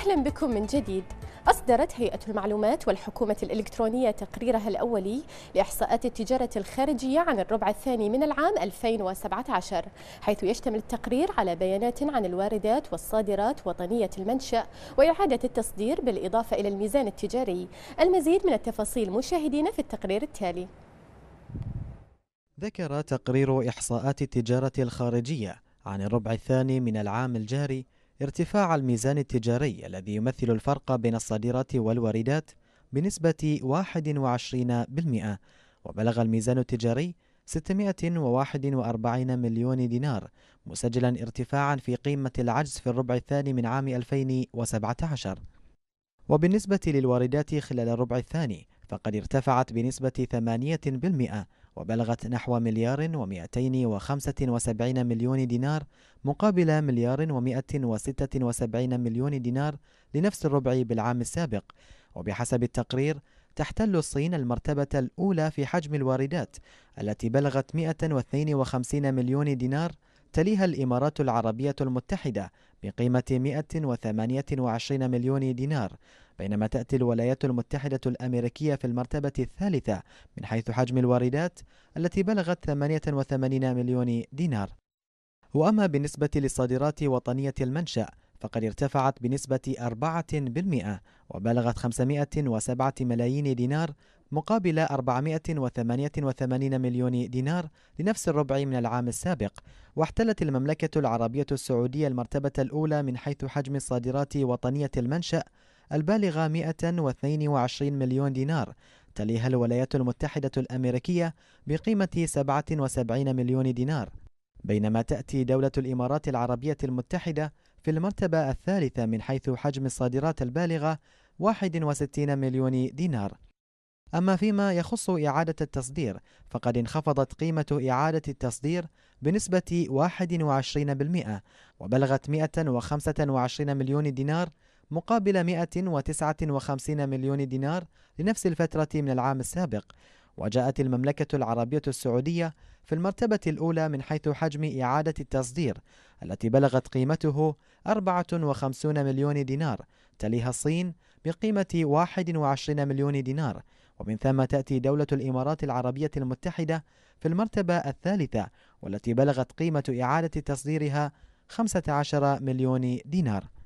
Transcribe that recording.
أهلا بكم من جديد أصدرت هيئة المعلومات والحكومة الإلكترونية تقريرها الأولي لإحصاءات التجارة الخارجية عن الربع الثاني من العام 2017 حيث يشتمل التقرير على بيانات عن الواردات والصادرات وطنية المنشأ وإعادة التصدير بالإضافة إلى الميزان التجاري المزيد من التفاصيل مشاهدينا في التقرير التالي ذكر تقرير إحصاءات التجارة الخارجية عن الربع الثاني من العام الجاري ارتفاع الميزان التجاري الذي يمثل الفرق بين الصادرات والواردات بنسبة 21% وبلغ الميزان التجاري 641 مليون دينار مسجلا ارتفاعا في قيمة العجز في الربع الثاني من عام 2017 وبالنسبة للواردات خلال الربع الثاني فقد ارتفعت بنسبة 8% وبلغت نحو مليار و275 مليون دينار مقابل مليار و176 مليون دينار لنفس الربع بالعام السابق وبحسب التقرير تحتل الصين المرتبة الأولى في حجم الواردات التي بلغت 152 مليون دينار تليها الإمارات العربية المتحدة بقيمة 128 مليون دينار بينما تأتي الولايات المتحدة الأمريكية في المرتبة الثالثة من حيث حجم الواردات التي بلغت 88 مليون دينار وأما بالنسبة للصادرات وطنية المنشأ فقد ارتفعت بنسبة 4% وبلغت 507 ملايين دينار مقابل 488 مليون دينار لنفس الربع من العام السابق واحتلت المملكة العربية السعودية المرتبة الأولى من حيث حجم الصادرات وطنية المنشأ البالغة 122 مليون دينار تليها الولايات المتحدة الأمريكية بقيمة 77 مليون دينار بينما تأتي دولة الإمارات العربية المتحدة في المرتبة الثالثة من حيث حجم الصادرات البالغة 61 مليون دينار أما فيما يخص إعادة التصدير فقد انخفضت قيمة إعادة التصدير بنسبة 21% وبلغت 125 مليون دينار مقابل 159 مليون دينار لنفس الفترة من العام السابق وجاءت المملكة العربية السعودية في المرتبة الأولى من حيث حجم إعادة التصدير التي بلغت قيمته 54 مليون دينار تليها الصين بقيمة 21 مليون دينار ومن ثم تأتي دولة الإمارات العربية المتحدة في المرتبة الثالثة والتي بلغت قيمة إعادة تصديرها 15 مليون دينار